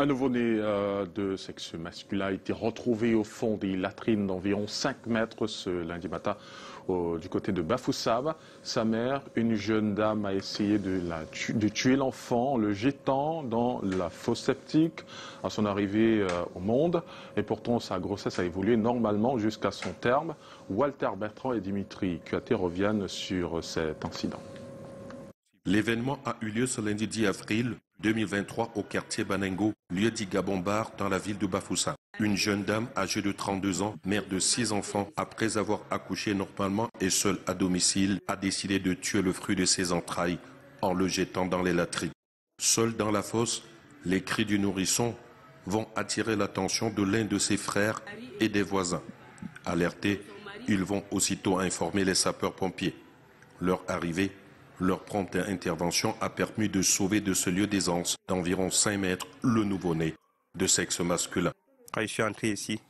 Un nouveau-né euh, de sexe masculin a été retrouvé au fond des latrines d'environ 5 mètres ce lundi matin du côté de Bafoussab. Sa mère, une jeune dame, a essayé de, tuer l'enfant en le jetant dans la fosse septique à son arrivée euh, au monde. Et pourtant, sa grossesse a évolué normalement jusqu'à son terme. Walter Bertrand et Dimitri Cuaté reviennent sur cet incident. L'événement a eu lieu ce lundi 10 avril 2023 au quartier Banengo, lieu dit dans la ville de Bafoussa. Une jeune dame âgée de 32 ans, mère de 6 enfants, après avoir accouché normalement et seule à domicile, a décidé de tuer le fruit de ses entrailles en le jetant dans les latrines. Seule dans la fosse, les cris du nourrisson vont attirer l'attention de l'un de ses frères et des voisins. Alertés, ils vont aussitôt informer les sapeurs-pompiers. Leur arrivée leur prompte intervention a permis de sauver de ce lieu d'aisance d'environ 5 mètres le nouveau-né de sexe masculin. Quand je suis entré ici,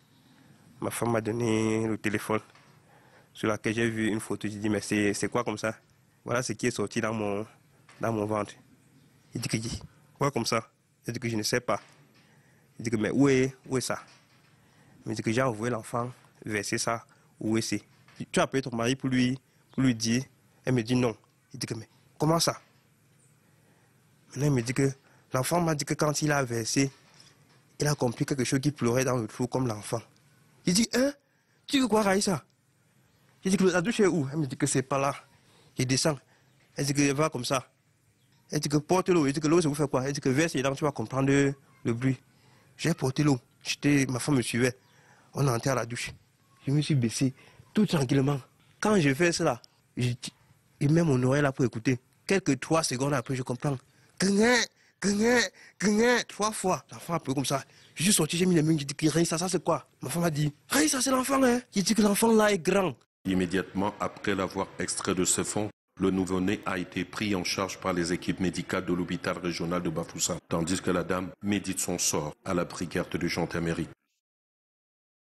ma femme m'a donné le téléphone sur laquelle j'ai vu une photo. J'ai dit, mais c'est quoi comme ça Voilà ce qui est sorti dans mon, dans mon ventre. Il dit quoi comme ça Il dit que je ne sais pas. Il dit que mais où est, où ça Il dit que j'ai envoyé l'enfant verser ça. Où est-ce Tu as appelé ton mari pour lui, pour lui dire. Elle me dit non dit que, mais comment ça Maintenant, il me dit que l'enfant m'a dit que quand il a versé, il a compris quelque chose qui pleurait dans le trou comme l'enfant. Il dit, hein Tu veux quoi, Raïssa Il dit que la douche est où Elle me dit que c'est pas là. Il descend. Elle dit que va comme ça. Elle dit que porte l'eau. Elle dit que l'eau, ça vous fait quoi Elle dit que verse et là, tu vas comprendre le bruit. J'ai porté l'eau. J'étais, Ma femme me suivait. On est entré à la douche. Je me suis baissé tout tranquillement. Quand je fais cela, je, et même mon oreille là pour écouter. Quelques trois secondes après, je comprends. Gringin, gringin, gringin, trois fois. L'enfant a peu comme ça. Je suis sorti, j'ai mis les mains, j'ai dit, rien, ça, ça c'est quoi Ma femme a dit, rien, ça c'est l'enfant, hein. J'ai dit que l'enfant là est grand. Immédiatement après l'avoir extrait de ce fonds, le nouveau-né a été pris en charge par les équipes médicales de l'hôpital régional de Bafoussa, tandis que la dame médite son sort à la brigade de gendarmerie.